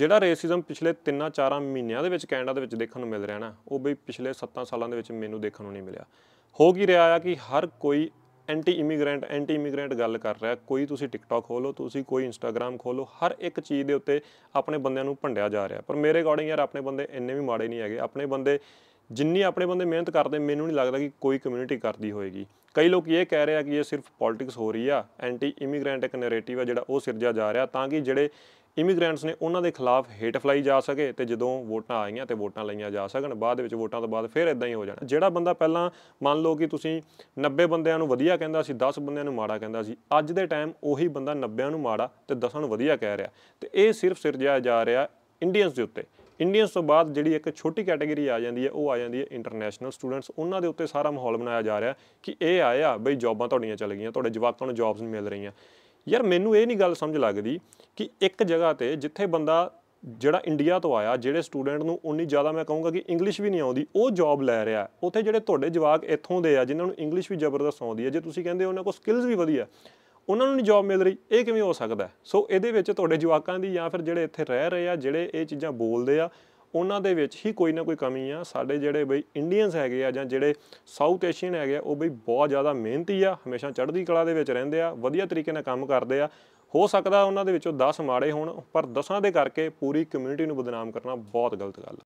ਜਿਹੜਾ ਰੇਸਿਜ਼ਮ ਪਿਛਲੇ 3-4 ਮਹੀਨਿਆਂ ਦੇ ਵਿੱਚ ਕੈਨੇਡਾ ਦੇ ਵਿੱਚ ਦੇਖਣ ਨੂੰ ਮਿਲ ਰਿਹਾ ਨਾ ਉਹ ਵੀ ਪਿਛਲੇ 7 ਸਾਲਾਂ ਦੇ ਵਿੱਚ ਮੈਨੂੰ ਦੇਖਣ ਨੂੰ ਨਹੀਂ ਮਿਲਿਆ ਹੋ ਕੀ ਰਿਹਾ ਆ ਕਿ ਹਰ ਕੋਈ ਐਂਟੀ ਇਮੀਗ੍ਰੈਂਟ ਐਂਟੀ ਇਮੀਗ੍ਰੈਂਟ ਗੱਲ ਕਰ ਰਿਹਾ ਕੋਈ ਤੁਸੀਂ ਟਿਕਟੌਕ ਖੋਲੋ ਤੁਸੀਂ ਕੋਈ ਇੰਸਟਾਗ੍ਰam ਖੋਲੋ ਹਰ ਇੱਕ ਚੀਜ਼ ਦੇ ਉੱਤੇ ਆਪਣੇ ਬੰਦਿਆਂ ਨੂੰ ਭੰਡਿਆ ਜਾ ਰਿਹਾ ਪਰ ਮੇਰੇ ਅਕੋਰਡਿੰਗ ਯਾਰ ਆਪਣੇ ਬੰਦੇ ਇੰਨੇ ਵੀ ਮਾੜੇ ਨਹੀਂ ਹੈਗੇ ਆਪਣੇ ਬੰਦੇ ਜਿੰਨੀ ਆਪਣੇ ਬੰਦੇ ਮਿਹਨਤ ਕਰਦੇ ਮੈਨੂੰ ਨਹੀਂ ਲੱਗਦਾ ਕਿ ਕੋਈ ਕਮਿਊਨਿਟੀ ਕਰਦੀ ਹੋਏਗੀ ਕਈ ਲੋਕ ਇਹ ਕਹਿ ਰਹੇ ਆ ਕਿ ਇਹ ਸਿਰਫ ਪੋਲਿਟਿਕਸ ਹੋ ਰਹੀ ਆ ਐਂਟੀ ਇਮੀਗ੍ਰੈਂਟ ਇੱਕ ਨੈਰੇਟਿਵ ਆ ਜਿਹੜਾ ਉਹ ਸਿਰਜਿਆ ਜਾ ਰਿਹਾ ਤਾਂ ਕਿ ਜਿਹੜੇ ਇਮੀਗ੍ਰੈਂਟਸ ਨੇ ਉਹਨਾਂ ਦੇ ਖਿਲਾਫ ਹੇਟ ਫਲਾਈ ਜਾ ਸਕੇ ਤੇ ਜਦੋਂ ਵੋਟਾਂ ਆਈਆਂ ਤੇ ਵੋਟਾਂ ਲਈਆਂ ਜਾ ਸਕਣ ਬਾਅਦ ਵਿੱਚ ਵੋਟਾਂ ਤੋਂ ਬਾਅਦ ਫਿਰ ਇਦਾਂ ਹੀ ਹੋ ਜਾਣਾ ਜਿਹੜਾ ਬੰਦਾ ਪਹਿਲਾਂ ਮੰਨ ਲਓ ਕਿ ਤੁਸੀਂ 90 ਬੰਦਿਆਂ ਨੂੰ ਵਧੀਆ ਕਹਿੰਦਾ ਸੀ 10 ਬੰਦਿਆਂ ਨੂੰ ਮਾੜਾ ਕਹਿੰਦਾ ਸੀ ਅੱਜ ਦੇ ਟਾਈਮ ਉਹੀ ਬੰਦਾ 90 ਨੂੰ ਮਾੜਾ ਤੇ 10 ਨੂੰ ਵਧੀਆ ਕਹਿ ਰਿਹਾ ਤੇ ਇਹ ਸਿਰਫ ਸਿਰਜਿਆ ਜਾ ਰਿਹਾ ਇੰਡੀਅਨਸ ਦੇ ਉੱਤੇ ਇੰਡੀਅਨਸ ਤੋਂ ਬਾਅਦ ਜਿਹੜੀ ਇੱਕ ਛੋਟੀ ਕੈਟਾਗਰੀ ਆ ਜਾਂਦੀ ਹੈ ਉਹ ਆ ਜਾਂਦੀ ਹੈ ਇੰਟਰਨੈਸ਼ਨਲ ਸਟੂਡੈਂਟਸ ਉਹਨਾਂ ਦੇ ਉੱਤੇ ਸਾਰਾ ਮਾਹੌਲ ਬਣਾਇਆ ਜਾ ਰਿਹਾ ਕਿ ਇਹ ਆਇਆ ਬਈ ਜੌਬਾਂ ਤੁਹਾਡੀਆਂ ਚਲ ਗਈਆਂ ਤੁਹਾਡੇ ਜਵਾਕਾਂ ਨੂੰ ਜੌਬਸ ਨਹੀਂ ਮਿਲ ਰਹੀਆਂ ਯਾਰ ਮੈਨੂੰ ਇਹ ਨਹੀਂ ਗੱਲ ਸਮਝ ਲੱਗਦੀ ਕਿ ਇੱਕ ਜਗ੍ਹਾ ਤੇ ਜਿੱਥੇ ਬੰਦਾ ਜਿਹੜਾ ਇੰਡੀਆ ਤੋਂ ਆਇਆ ਜਿਹੜੇ ਸਟੂਡੈਂਟ ਨੂੰ ਉਨੀ ਜ਼ਿਆਦਾ ਮੈਂ ਕਹੂੰਗਾ ਕਿ ਇੰਗਲਿਸ਼ ਵੀ ਨਹੀਂ ਆਉਂਦੀ ਉਹ ਜੌਬ ਲੈ ਰਿਹਾ ਉੱਥੇ ਜਿਹੜੇ ਤੁਹਾਡੇ ਜਵਾਕ ਇੱਥੋਂ ਦੇ ਆ ਜਿਨ੍ਹਾਂ ਨੂੰ ਇੰਗਲਿਸ਼ ਵੀ ਜ਼ਬਰਦਸਤ ਆਉਂਦੀ ਹੈ ਜੇ ਤੁਸੀਂ ਕਹਿੰਦੇ ਉਹਨਾਂ ਕੋਲ ਸਕਿੱਲਸ ਵੀ ਵਧੀਆ ਉਹਨਾਂ ਨੂੰ ਨਹੀਂ ਜੌਬ ਮਿਲ ਰਹੀ ਇਹ ਕਿਵੇਂ ਹੋ ਸਕਦਾ ਸੋ ਇਹਦੇ ਵਿੱਚ ਤੁਹਾਡੇ ਜਵਾਕਾਂ ਦੀ ਜਾਂ ਫਿਰ ਜਿਹੜੇ ਇੱਥੇ ਰਹਿ ਰਹੇ ਆ ਜਿਹੜੇ ਇਹ ਚੀਜ਼ਾਂ ਬੋਲਦੇ ਆ ਉਹਨਾਂ ਦੇ ਵਿੱਚ ਹੀ ਕੋਈ ਨਾ ਕੋਈ ਕਮੀ ਆ ਸਾਡੇ ਜਿਹੜੇ ਬਈ ਇੰਡੀਅਨਸ ਹੈਗੇ ਆ ਜਾਂ ਜਿਹੜੇ ਸਾਊਥ ਏਸ਼ੀਅਨ ਹੈਗੇ ਆ ਉਹ ਬਈ ਬਹੁਤ ਜ਼ਿਆਦਾ ਮਿਹਨਤੀ ਆ ਹਮੇਸ਼ਾ ਚੜ੍ਹਦੀ ਕਲਾ ਦੇ ਵਿੱਚ ਰਹਿੰਦੇ ਆ ਵਧੀਆ ਤਰੀਕੇ ਨਾਲ ਕੰਮ ਕਰਦੇ ਆ ਹੋ ਸਕਦਾ ਉਹਨਾਂ ਦੇ ਵਿੱਚੋਂ 10 ਮਾੜੇ ਹੋਣ ਪਰ 10ਾਂ ਦੇ ਕਰਕੇ ਪੂਰੀ ਕਮਿਊਨਿਟੀ ਨੂੰ ਬਦਨਾਮ ਕਰਨਾ ਬਹੁਤ ਗਲਤ ਗੱਲ ਆ